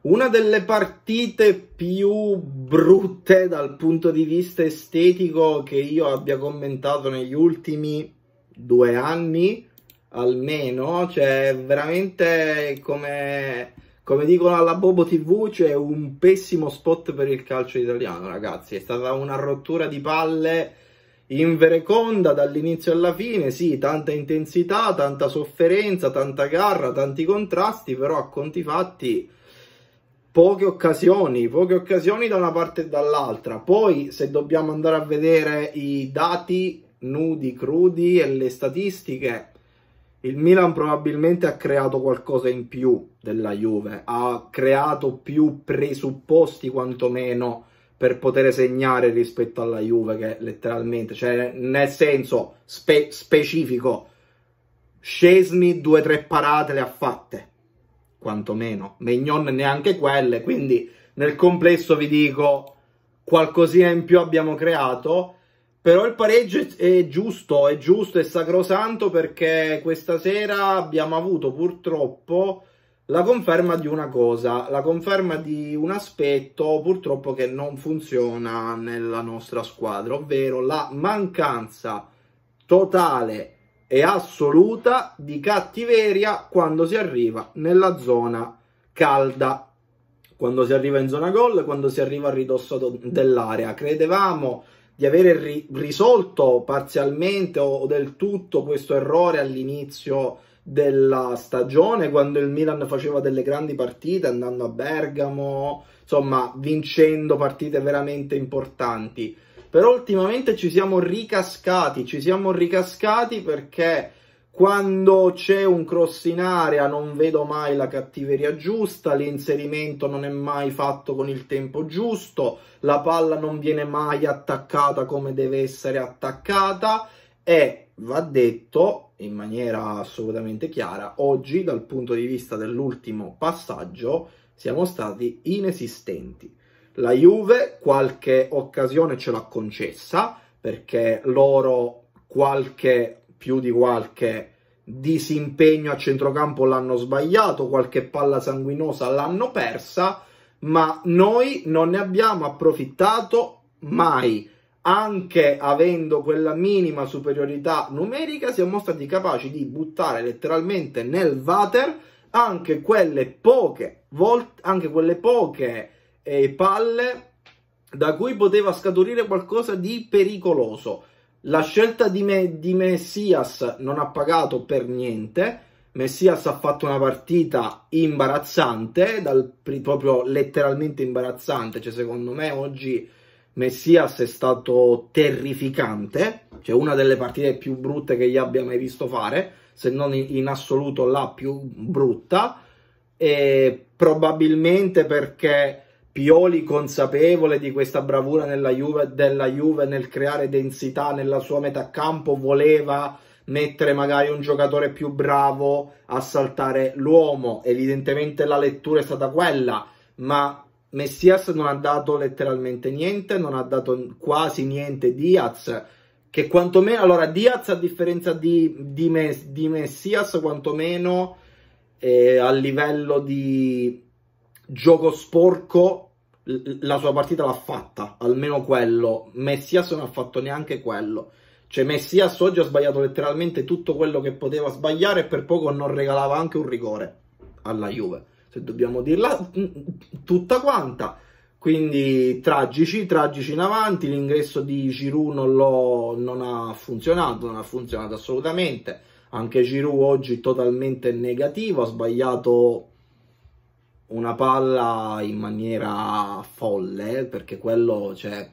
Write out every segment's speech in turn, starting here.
Una delle partite più brutte dal punto di vista estetico che io abbia commentato negli ultimi due anni, almeno, cioè veramente come, come dicono alla Bobo TV, c'è cioè un pessimo spot per il calcio italiano, ragazzi, è stata una rottura di palle invereconda dall'inizio alla fine, sì, tanta intensità, tanta sofferenza, tanta garra, tanti contrasti, però a conti fatti poche occasioni, poche occasioni da una parte e dall'altra. Poi se dobbiamo andare a vedere i dati nudi, crudi e le statistiche, il Milan probabilmente ha creato qualcosa in più della Juve, ha creato più presupposti quantomeno per poter segnare rispetto alla Juve che letteralmente, cioè nel senso spe specifico, Scesni due o tre parate le ha fatte quantomeno. Mignon neanche quelle, quindi nel complesso vi dico qualcosina in più abbiamo creato, però il pareggio è giusto, è giusto, è sacrosanto perché questa sera abbiamo avuto purtroppo la conferma di una cosa, la conferma di un aspetto purtroppo che non funziona nella nostra squadra, ovvero la mancanza totale e assoluta di cattiveria quando si arriva nella zona calda, quando si arriva in zona gol, quando si arriva a ridosso dell'area. Credevamo di avere ri risolto parzialmente o del tutto questo errore all'inizio della stagione quando il Milan faceva delle grandi partite andando a Bergamo, insomma vincendo partite veramente importanti però ultimamente ci siamo ricascati, ci siamo ricascati perché quando c'è un cross in area non vedo mai la cattiveria giusta, l'inserimento non è mai fatto con il tempo giusto, la palla non viene mai attaccata come deve essere attaccata e va detto in maniera assolutamente chiara, oggi dal punto di vista dell'ultimo passaggio siamo stati inesistenti. La Juve qualche occasione ce l'ha concessa perché loro qualche, più di qualche disimpegno a centrocampo l'hanno sbagliato, qualche palla sanguinosa l'hanno persa, ma noi non ne abbiamo approfittato mai. Anche avendo quella minima superiorità numerica, siamo stati capaci di buttare letteralmente nel water anche quelle poche volte, anche quelle poche e palle da cui poteva scaturire qualcosa di pericoloso. La scelta di, me, di Messias non ha pagato per niente. Messias ha fatto una partita imbarazzante, dal, proprio letteralmente imbarazzante. Cioè, secondo me oggi Messias è stato terrificante. Cioè, una delle partite più brutte che gli abbia mai visto fare, se non in assoluto la più brutta. E probabilmente perché Pioli consapevole di questa bravura Juve, della Juve nel creare densità nella sua metà campo, voleva mettere magari un giocatore più bravo a saltare l'uomo. Evidentemente la lettura è stata quella, ma Messias non ha dato letteralmente niente, non ha dato quasi niente Diaz, che quantomeno... Allora, Diaz a differenza di, di, Mes, di Messias, quantomeno eh, a livello di gioco sporco la sua partita l'ha fatta, almeno quello. Messias non ha fatto neanche quello. Cioè Messias oggi ha sbagliato letteralmente tutto quello che poteva sbagliare e per poco non regalava anche un rigore alla Juve, se dobbiamo dirla mm, mm, tutta quanta. Quindi tragici, tragici in avanti, l'ingresso di Giroud non, lo, non ha funzionato, non ha funzionato assolutamente. Anche Giroud oggi totalmente negativo, ha sbagliato una palla in maniera folle, perché quello, cioè,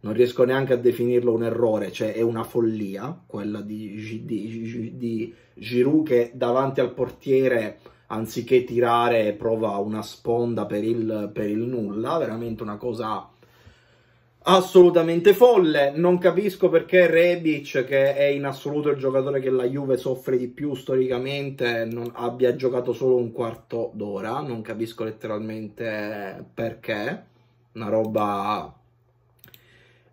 non riesco neanche a definirlo un errore, cioè è una follia quella di, di, di Giroud che davanti al portiere anziché tirare prova una sponda per il, per il nulla, veramente una cosa assolutamente folle. Non capisco perché Rebic, che è in assoluto il giocatore che la Juve soffre di più storicamente, non abbia giocato solo un quarto d'ora. Non capisco letteralmente perché. Una roba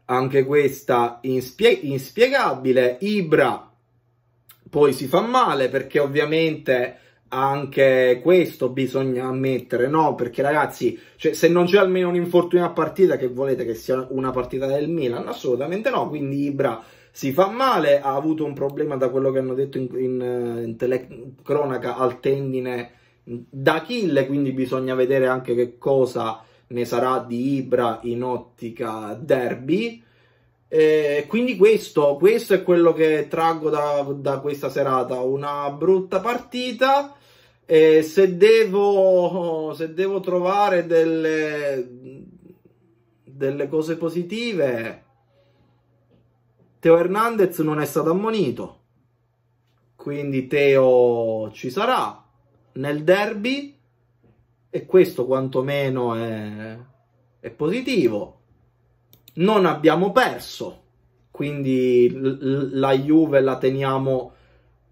anche questa inspie inspiegabile. Ibra poi si fa male perché ovviamente anche questo bisogna ammettere, no? Perché ragazzi, cioè, se non c'è almeno un infortunio a partita, che volete che sia una partita del Milan? Assolutamente no, quindi Ibra si fa male, ha avuto un problema da quello che hanno detto in, in, eh, in telecronaca al tendine d'Achille, quindi bisogna vedere anche che cosa ne sarà di Ibra in ottica derby. Eh, quindi questo, questo, è quello che traggo da, da questa serata, una brutta partita eh, se, devo, se devo trovare delle, delle cose positive, Teo Hernandez non è stato ammonito, quindi Teo ci sarà nel derby e questo quantomeno è, è positivo. Non abbiamo perso, quindi la Juve la teniamo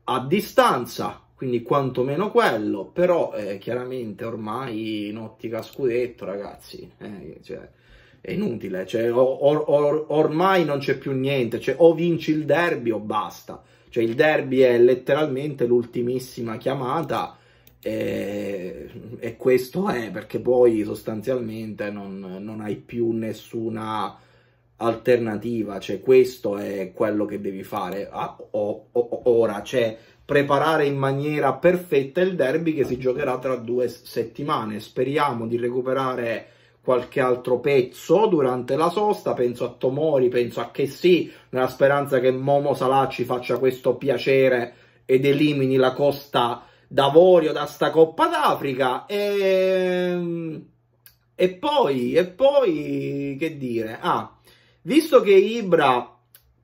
a distanza quindi quantomeno quello, però eh, chiaramente ormai in ottica scudetto ragazzi, eh, cioè, è inutile, cioè, or, or, ormai non c'è più niente, cioè, o vinci il derby o basta, cioè, il derby è letteralmente l'ultimissima chiamata e, e, questo è perché poi sostanzialmente non, non hai più nessuna alternativa, cioè questo è quello che devi fare ah, o, o, ora, cioè preparare in maniera perfetta il derby che si giocherà tra due settimane. Speriamo di recuperare qualche altro pezzo durante la sosta, penso a Tomori, penso a che sì, nella speranza che Momo Salacci faccia questo piacere ed elimini la costa d'avorio da sta Coppa d'Africa e... Ehm, e poi, e poi che dire? Ah, visto che Ibra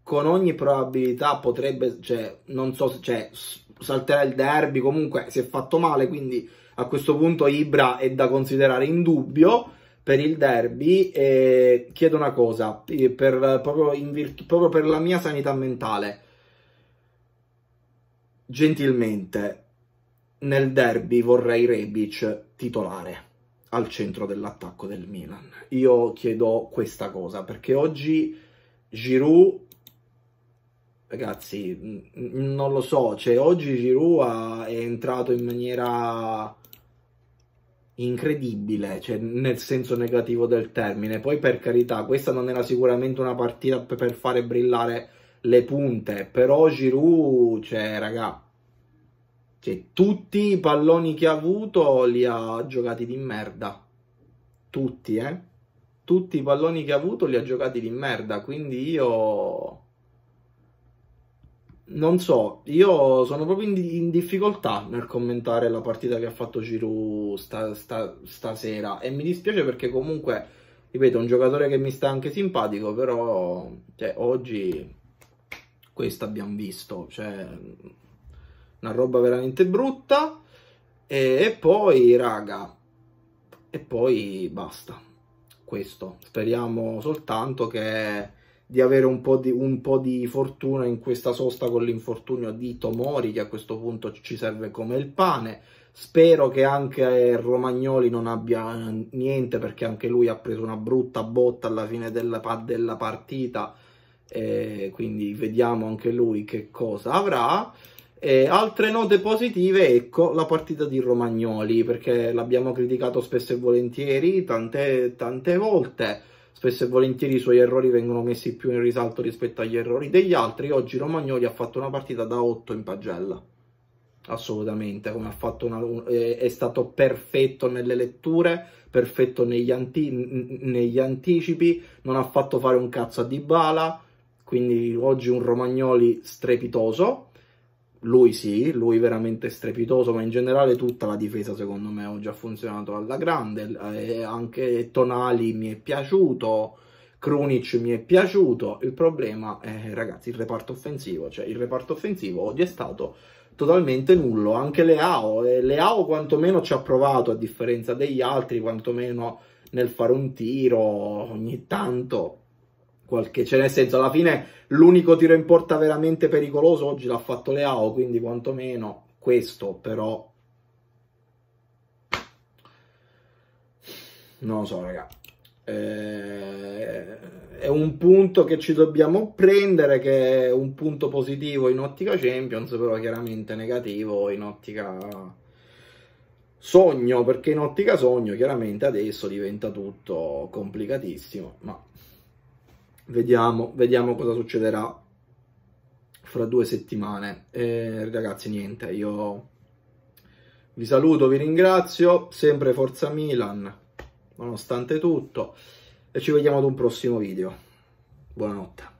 con ogni probabilità potrebbe, cioè, non so cioè, salterà il derby, comunque si è fatto male, quindi a questo punto Ibra è da considerare in dubbio per il derby e chiedo una cosa, eh, per, proprio, virtù, proprio per la mia sanità mentale, gentilmente, nel derby vorrei Rebic titolare al centro dell'attacco del Milan. Io chiedo questa cosa, perché oggi Giroud ragazzi, mm, mm, non lo so, cioè oggi Giroud è entrato in maniera incredibile, cioè nel senso negativo del termine. Poi per carità, questa non era sicuramente una partita per fare brillare le punte, però Giroud, cioè raga, cioè, tutti i palloni che ha avuto li ha giocati di merda. Tutti, eh? Tutti i palloni che ha avuto li ha giocati di merda, quindi io non so, io sono proprio in, in, difficoltà nel commentare la partita che ha fatto Giroud sta, sta, stasera e mi dispiace perché comunque, ripeto, è un giocatore che mi sta anche simpatico, però cioè, oggi questo abbiamo visto, cioè una roba veramente brutta e, e poi, raga, e poi basta, questo. Speriamo soltanto che di avere un po' di, un po' di, fortuna in questa sosta con l'infortunio di Tomori che a questo punto ci serve come il pane. Spero che anche Romagnoli non abbia eh, niente perché anche lui ha preso una brutta botta alla fine della, della partita eh, quindi vediamo anche lui che cosa avrà. Eh, altre note positive, ecco la partita di Romagnoli perché l'abbiamo criticato spesso e volentieri tante, tante volte Spesso e volentieri i suoi errori vengono messi più in risalto rispetto agli errori degli altri. Oggi Romagnoli ha fatto una partita da 8 in pagella. Assolutamente, come ha fatto una, è stato perfetto nelle letture, perfetto negli, anti, negli anticipi, non ha fatto fare un cazzo a Dybala, quindi oggi un Romagnoli strepitoso lui sì, lui veramente strepitoso, ma in generale tutta la difesa secondo me oggi ha funzionato alla grande, eh, anche Tonali mi è piaciuto, Krunic mi è piaciuto, il problema è eh, ragazzi il reparto offensivo, cioè il reparto offensivo oggi è stato totalmente nullo, anche Leao, eh, Leao quantomeno ci ha provato a differenza degli altri, quantomeno nel fare un tiro ogni tanto, qualche, cioè nel senso alla fine l'unico tiro in porta veramente pericoloso oggi l'ha fatto Leao, quindi quantomeno questo però non lo so raga eh, è un punto che ci dobbiamo prendere che è un punto positivo in ottica Champions però chiaramente negativo in ottica sogno perché in ottica sogno chiaramente adesso diventa tutto complicatissimo ma Vediamo, vediamo cosa succederà fra due settimane. Eh, ragazzi, niente, io vi saluto, vi ringrazio, sempre Forza Milan, nonostante tutto, e ci vediamo ad un prossimo video. Buonanotte.